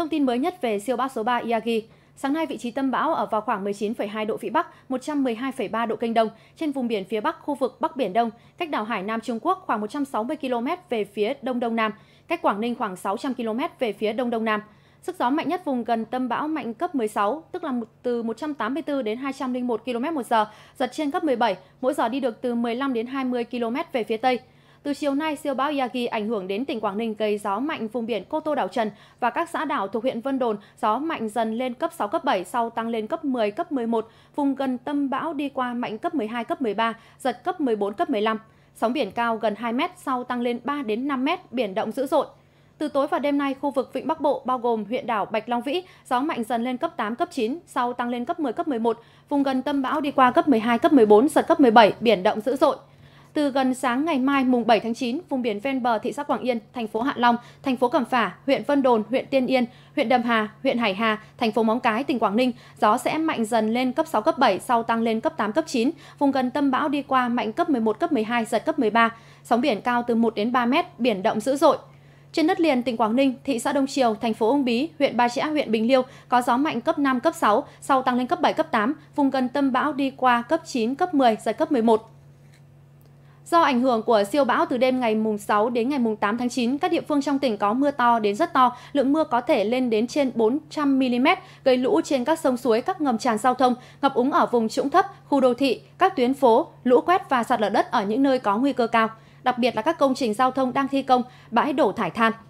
Thông tin mới nhất về siêu bão số 3 Yagi. Sáng nay, vị trí tâm bão ở vào khoảng 19,2 độ Vĩ Bắc, 112,3 độ Kinh Đông, trên vùng biển phía Bắc khu vực Bắc Biển Đông, cách đảo Hải Nam Trung Quốc khoảng 160 km về phía Đông Đông Nam, cách Quảng Ninh khoảng 600 km về phía Đông Đông Nam. Sức gió mạnh nhất vùng gần tâm bão mạnh cấp 16, tức là từ 184 đến 201 km một giờ, giật trên cấp 17, mỗi giờ đi được từ 15 đến 20 km về phía Tây. Từ chiều nay, siêu bão Yagi ảnh hưởng đến tỉnh Quảng Ninh gây gió mạnh vùng biển Cô Tô Đảo Trần và các xã đảo thuộc huyện Vân Đồn, gió mạnh dần lên cấp 6, cấp 7, sau tăng lên cấp 10, cấp 11, vùng gần tâm bão đi qua mạnh cấp 12, cấp 13, giật cấp 14, cấp 15. Sóng biển cao gần 2 mét, sau tăng lên 3 đến 5 mét, biển động dữ dội. Từ tối và đêm nay, khu vực Vịnh Bắc Bộ bao gồm huyện đảo Bạch Long Vĩ, gió mạnh dần lên cấp 8, cấp 9, sau tăng lên cấp 10, cấp 11. Vùng gần tâm bão đi qua cấp 12, cấp 14, giật cấp 17, biển động dữ dội từ gần sáng ngày mai mùng 7 tháng 9, vùng biển ven bờ thị xã Quảng Yên, thành phố Hạ Long, thành phố Cẩm Phả, huyện Vân Đồn, huyện Tiên Yên, huyện Đầm Hà, huyện Hải Hà, thành phố Móng Cái, tỉnh Quảng Ninh, gió sẽ mạnh dần lên cấp 6 cấp 7 sau tăng lên cấp 8 cấp 9. Vùng gần tâm bão đi qua mạnh cấp 11 cấp 12 giật cấp 13. Sóng biển cao từ 1 đến 3 mét, biển động dữ dội. Trên đất liền tỉnh Quảng Ninh, thị xã Đông Triều, thành phố Uông Bí, huyện Ba Chẽ, huyện Bình Liêu có gió mạnh cấp 5 cấp 6, sau tăng lên cấp 7 cấp 8, vùng gần tâm bão đi qua cấp 9 cấp 10 giật cấp 11. Do ảnh hưởng của siêu bão từ đêm ngày mùng 6 đến ngày mùng 8 tháng 9, các địa phương trong tỉnh có mưa to đến rất to, lượng mưa có thể lên đến trên 400 mm, gây lũ trên các sông suối, các ngầm tràn giao thông, ngập úng ở vùng trũng thấp, khu đô thị, các tuyến phố, lũ quét và sạt lở đất ở những nơi có nguy cơ cao, đặc biệt là các công trình giao thông đang thi công, bãi đổ thải than.